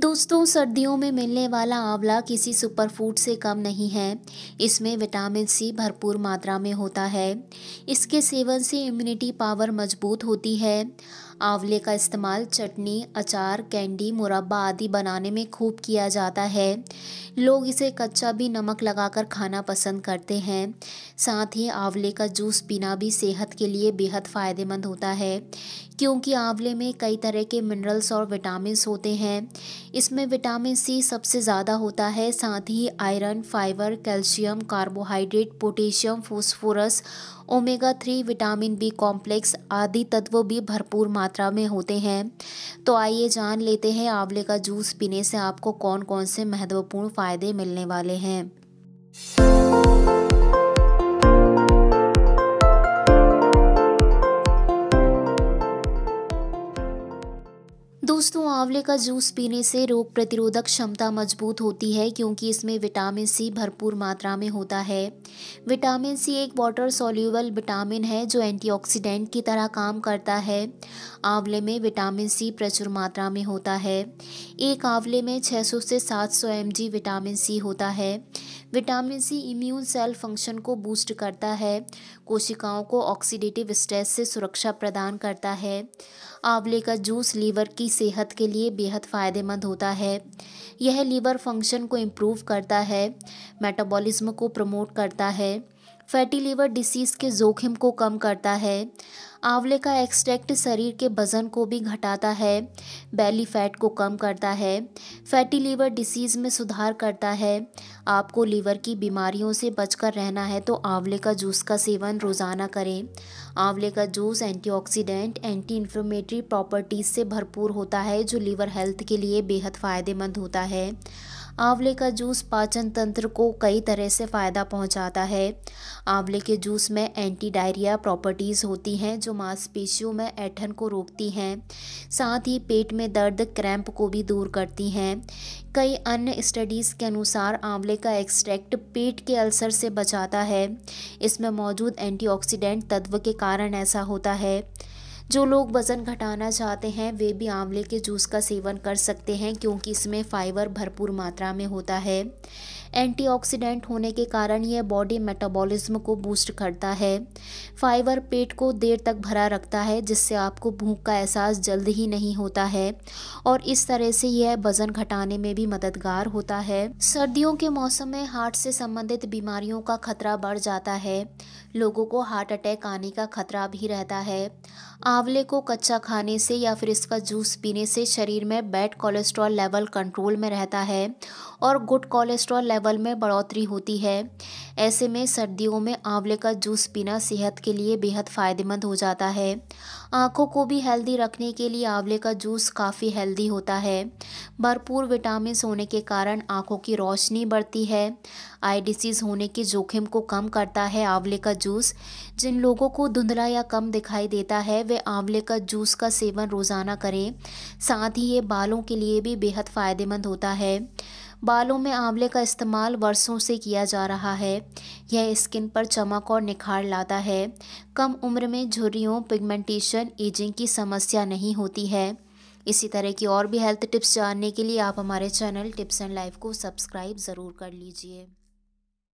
दोस्तों सर्दियों में मिलने वाला आंवला किसी सुपरफूड से कम नहीं है इसमें विटामिन सी भरपूर मात्रा में होता है इसके सेवन से इम्यूनिटी पावर मजबूत होती है आंवले का इस्तेमाल चटनी अचार कैंडी मुरब्बा आदि बनाने में खूब किया जाता है लोग इसे कच्चा भी नमक लगाकर खाना पसंद करते हैं साथ ही आंवले का जूस पीना भी सेहत के लिए बेहद फ़ायदेमंद होता है क्योंकि आंवले में कई तरह के मिनरल्स और विटामिन होते हैं इसमें विटामिन सी सबसे ज़्यादा होता है साथ ही iron fibre calcium carbohydrate potassium phosphorus omega three vitamin B complex आदि तत्व भी भरपूर मात्रा मात्रा में होते हैं तो आइए जान लेते हैं आंवले का जूस पीने से आपको कौन कौन से महत्वपूर्ण फ़ायदे मिलने वाले हैं दोस्तों आंवले का जूस पीने से रोग प्रतिरोधक क्षमता मजबूत होती है क्योंकि इसमें विटामिन सी भरपूर मात्रा में होता है विटामिन सी एक वाटर सोल्यूबल विटामिन है जो एंटीऑक्सीडेंट की तरह काम करता है आंवले में विटामिन सी प्रचुर मात्रा में होता है एक आंवले में 600 से 700 सौ विटामिन सी होता है vitamin C immune cell function को बूस्ट करता है कोशिकाओं को ऑक्सीडेटिव स्ट्रेस से सुरक्षा प्रदान करता है आंवले का जूस लीवर की सेहत के लिए बेहद फ़ायदेमंद होता है यह लीवर फंक्शन को इम्प्रूव करता है मेटाबॉलिज्म को प्रमोट करता है फैटी लीवर डिसीज़ के जोखिम को कम करता है आंवले का एक्सट्रैक्ट शरीर के वज़न को भी घटाता है बैली फैट को कम करता है फैटी लीवर डिसीज़ में सुधार करता है आपको लीवर की बीमारियों से बचकर रहना है तो आंवले का जूस का सेवन रोज़ाना करें आंवले का juice antioxidant anti inflammatory properties से भरपूर होता है जो लीवर हेल्थ के लिए बेहद फ़ायदेमंद होता है आंवले का जूस पाचन तंत्र को कई तरह से फ़ायदा पहुंचाता है आंवले के जूस में एंटी डायरिया प्रॉपर्टीज़ होती हैं जो मांसपेशियों में ऐठन को रोकती हैं साथ ही पेट में दर्द क्रैम्प को भी दूर करती हैं कई अन्य स्टडीज़ के अनुसार आंवले का एक्सट्रैक्ट पेट के अल्सर से बचाता है इसमें मौजूद एंटीऑक्सीडेंट तत्व के कारण ऐसा होता है जो लोग वज़न घटाना चाहते हैं वे भी आंवले के जूस का सेवन कर सकते हैं क्योंकि इसमें फाइबर भरपूर मात्रा में होता है एंटीऑक्सीडेंट होने के कारण यह बॉडी मेटाबॉलिज्म को बूस्ट करता है फाइबर पेट को देर तक भरा रखता है जिससे आपको भूख का एहसास जल्द ही नहीं होता है और इस तरह से यह वजन घटाने में भी मददगार होता है सर्दियों के मौसम में हार्ट से संबंधित बीमारियों का खतरा बढ़ जाता है लोगों को हार्ट अटैक आने का खतरा भी रहता है आंवले को कच्चा खाने से या फिर इसका जूस पीने से शरीर में बैड कोलेस्ट्रॉल लेवल कंट्रोल में रहता है और गुड कोलेस्ट्रॉल लेवल लेवल में बढ़ोतरी होती है ऐसे में सर्दियों में आंवले का जूस पीना सेहत के लिए बेहद फ़ायदेमंद हो जाता है आँखों को भी हेल्दी रखने के लिए आंवले का जूस काफ़ी हेल्दी होता है भरपूर विटामिन होने के कारण आँखों की रोशनी बढ़ती है आई डिसीज़ होने के जोखिम को कम करता है आंवले का जूस जिन लोगों को धुंधला या कम दिखाई देता है वे आंवले का जूस का सेवन रोज़ाना करें साथ ही ये बालों के लिए भी बेहद फ़ायदेमंद होता है बालों में आंवले का इस्तेमाल वर्षों से किया जा रहा है यह स्किन पर चमक और निखार लाता है कम उम्र में झुर्रियों पिगमेंटेशन एजिंग की समस्या नहीं होती है इसी तरह की और भी हेल्थ टिप्स जानने के लिए आप हमारे चैनल टिप्स एंड लाइफ को सब्सक्राइब ज़रूर कर लीजिए